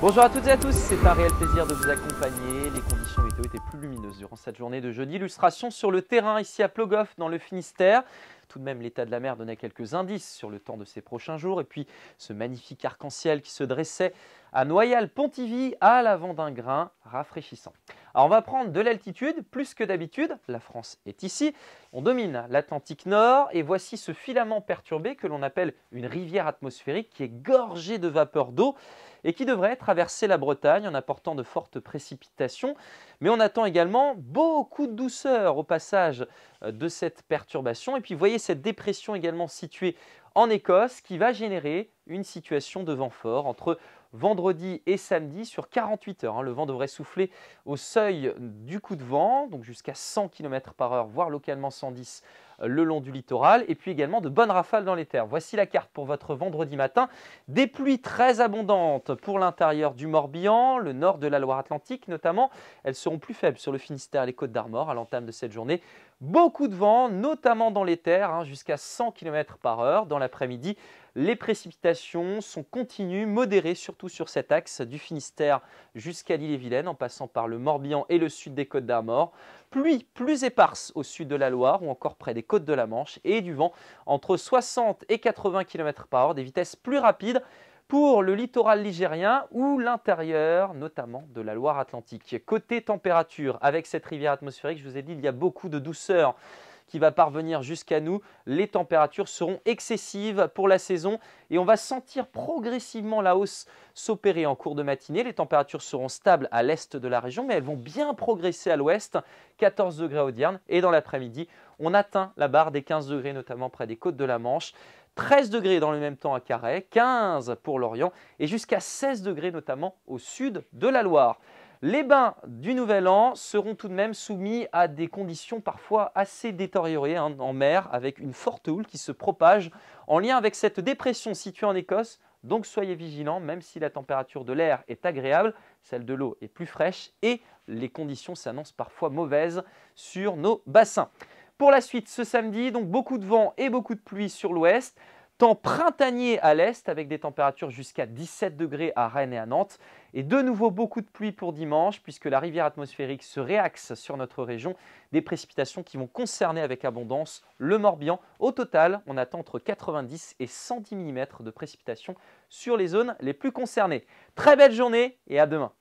Bonjour à toutes et à tous, c'est un réel plaisir de vous accompagner. Les conditions météo étaient plus lumineuses durant cette journée de jeudi. Illustration sur le terrain ici à Plogoff dans le Finistère. Tout de même, l'état de la mer donnait quelques indices sur le temps de ces prochains jours. Et puis, ce magnifique arc-en-ciel qui se dressait à Noyal-Pontivy à l'avant d'un grain rafraîchissant. Alors on va prendre de l'altitude, plus que d'habitude, la France est ici, on domine l'Atlantique Nord et voici ce filament perturbé que l'on appelle une rivière atmosphérique qui est gorgée de vapeur d'eau et qui devrait traverser la Bretagne en apportant de fortes précipitations. Mais on attend également beaucoup de douceur au passage euh, de cette perturbation. Et puis voyez cette dépression également située en Écosse qui va générer une situation de vent fort entre vendredi et samedi sur 48 heures. Hein. Le vent devrait souffler au seuil du coup de vent, donc jusqu'à 100 km par heure, voire localement 110 le long du littoral et puis également de bonnes rafales dans les terres. Voici la carte pour votre vendredi matin. Des pluies très abondantes pour l'intérieur du Morbihan, le nord de la Loire-Atlantique notamment. Elles seront plus faibles sur le Finistère et les côtes d'Armor à l'entame de cette journée. Beaucoup de vent, notamment dans les terres, hein, jusqu'à 100 km par heure. Dans l'après-midi, les précipitations sont continues, modérées, surtout sur cet axe du Finistère jusqu'à l'île-et-Vilaine, en passant par le Morbihan et le sud des Côtes d'Armor pluie plus éparse au sud de la Loire ou encore près des côtes de la Manche et du vent entre 60 et 80 km par heure, des vitesses plus rapides pour le littoral ligérien ou l'intérieur, notamment de la Loire-Atlantique. Côté température, avec cette rivière atmosphérique, je vous ai dit, il y a beaucoup de douceur qui va parvenir jusqu'à nous. Les températures seront excessives pour la saison et on va sentir progressivement la hausse s'opérer en cours de matinée. Les températures seront stables à l'est de la région, mais elles vont bien progresser à l'ouest, 14 degrés au Dierne. Et dans l'après-midi, on atteint la barre des 15 degrés, notamment près des côtes de la Manche. 13 degrés dans le même temps à Carhaix, 15 pour l'Orient et jusqu'à 16 degrés notamment au sud de la Loire. Les bains du Nouvel An seront tout de même soumis à des conditions parfois assez détériorées hein, en mer, avec une forte houle qui se propage en lien avec cette dépression située en Écosse. Donc soyez vigilants, même si la température de l'air est agréable, celle de l'eau est plus fraîche et les conditions s'annoncent parfois mauvaises sur nos bassins. Pour la suite, ce samedi, donc beaucoup de vent et beaucoup de pluie sur l'ouest. Temps printanier à l'est avec des températures jusqu'à 17 degrés à Rennes et à Nantes. Et de nouveau beaucoup de pluie pour dimanche puisque la rivière atmosphérique se réaxe sur notre région. Des précipitations qui vont concerner avec abondance le Morbihan. Au total, on attend entre 90 et 110 mm de précipitations sur les zones les plus concernées. Très belle journée et à demain.